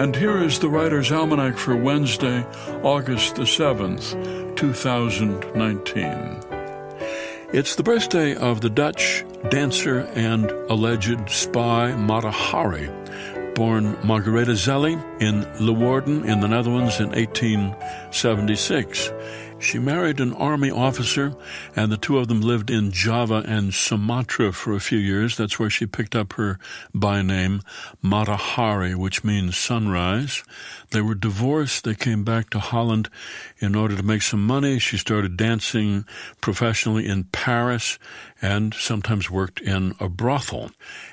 And here is the Writer's Almanac for Wednesday, August the 7th, 2019. It's the birthday of the Dutch dancer and alleged spy Mata Hari, born Margaretha Zelli in Leeuwarden in the Netherlands in 1876. She married an army officer, and the two of them lived in Java and Sumatra for a few years. That's where she picked up her by name, Matahari, which means sunrise. They were divorced. They came back to Holland in order to make some money. She started dancing professionally in Paris and sometimes worked in a brothel.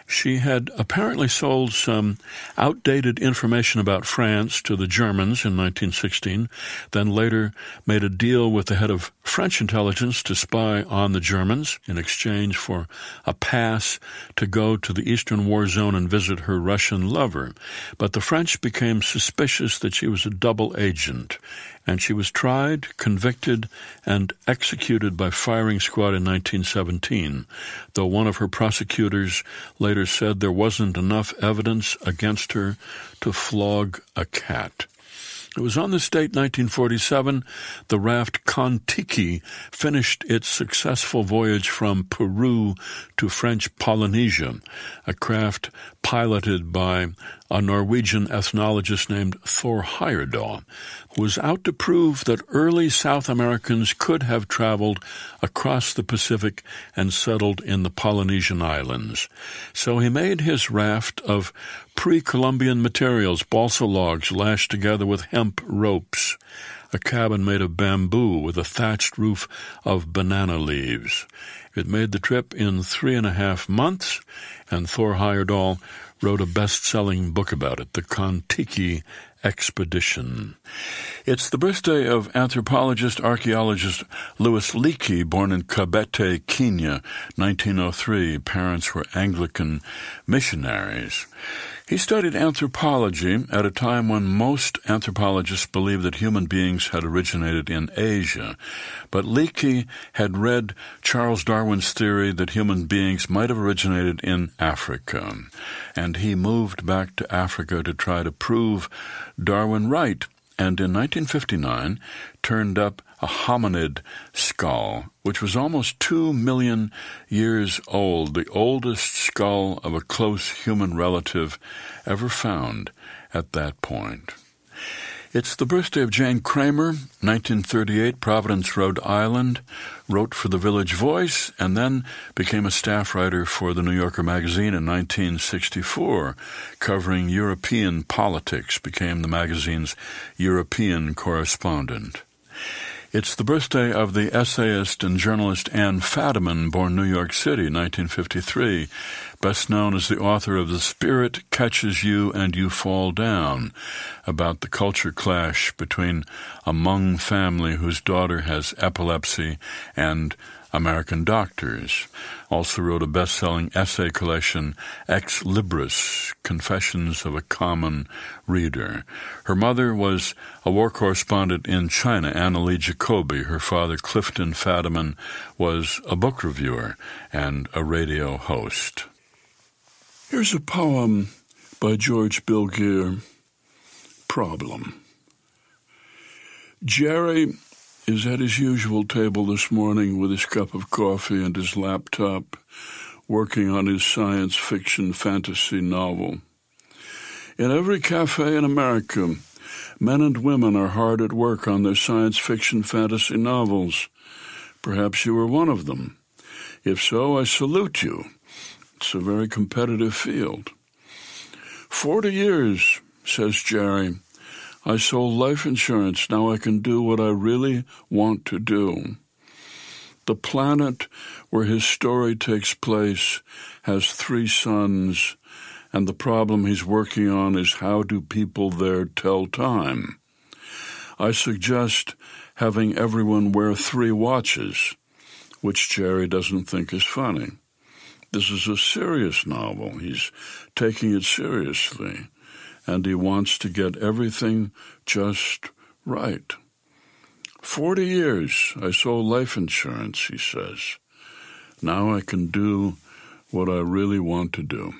She had apparently sold some outdated information about France to the Germans in 1916, then later made a deal deal with the head of French intelligence to spy on the Germans in exchange for a pass to go to the Eastern War Zone and visit her Russian lover. But the French became suspicious that she was a double agent, and she was tried, convicted, and executed by firing squad in 1917, though one of her prosecutors later said there wasn't enough evidence against her to flog a cat. It was on this date, 1947, the raft Contiki finished its successful voyage from Peru to French Polynesia, a craft piloted by a Norwegian ethnologist named Thor Heyerdahl, was out to prove that early South Americans could have traveled across the Pacific and settled in the Polynesian islands. So he made his raft of pre Columbian materials, balsa logs lashed together with hemp ropes a cabin made of bamboo with a thatched roof of banana leaves. It made the trip in three and a half months, and Thor Heyerdahl wrote a best selling book about it, The Kontiki Expedition. It's the birthday of anthropologist archaeologist Louis Leakey, born in Kabete, Kenya, 1903. Parents were Anglican missionaries. He studied anthropology at a time when most anthropologists believed that human beings had originated in Asia. But Leakey had read Charles Darwin's theory that human beings might have originated in Africa. And he moved back to Africa to try to prove Darwin right and in 1959 turned up a hominid skull, which was almost two million years old, the oldest skull of a close human relative ever found at that point. It's the birthday of Jane Kramer, 1938, Providence, Rhode Island, wrote for the Village Voice, and then became a staff writer for the New Yorker magazine in 1964, covering European politics, became the magazine's European correspondent. It's the birthday of the essayist and journalist Anne Fadiman, born New York City, 1953, best known as the author of The Spirit Catches You and You Fall Down, about the culture clash between a Hmong family whose daughter has epilepsy and American Doctors. Also wrote a best selling essay collection, Ex Libris Confessions of a Common Reader. Her mother was a war correspondent in China, Anna Lee Jacoby. Her father, Clifton Fadiman, was a book reviewer and a radio host. Here's a poem by George Bilger Problem. Jerry is at his usual table this morning with his cup of coffee and his laptop, working on his science fiction fantasy novel. In every cafe in America, men and women are hard at work on their science fiction fantasy novels. Perhaps you are one of them. If so, I salute you. It's a very competitive field. Forty years, says Jerry, I sold life insurance. Now I can do what I really want to do. The planet where his story takes place has three suns, and the problem he's working on is how do people there tell time? I suggest having everyone wear three watches, which Jerry doesn't think is funny. This is a serious novel. He's taking it seriously and he wants to get everything just right. Forty years I sold life insurance, he says. Now I can do what I really want to do.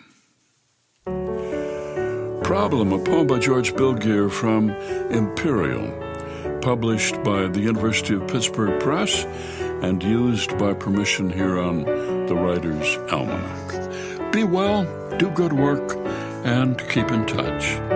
Problem, a poem by George Bilgear from Imperial, published by the University of Pittsburgh Press and used by permission here on the Writer's Almanac. Be well, do good work, and keep in touch.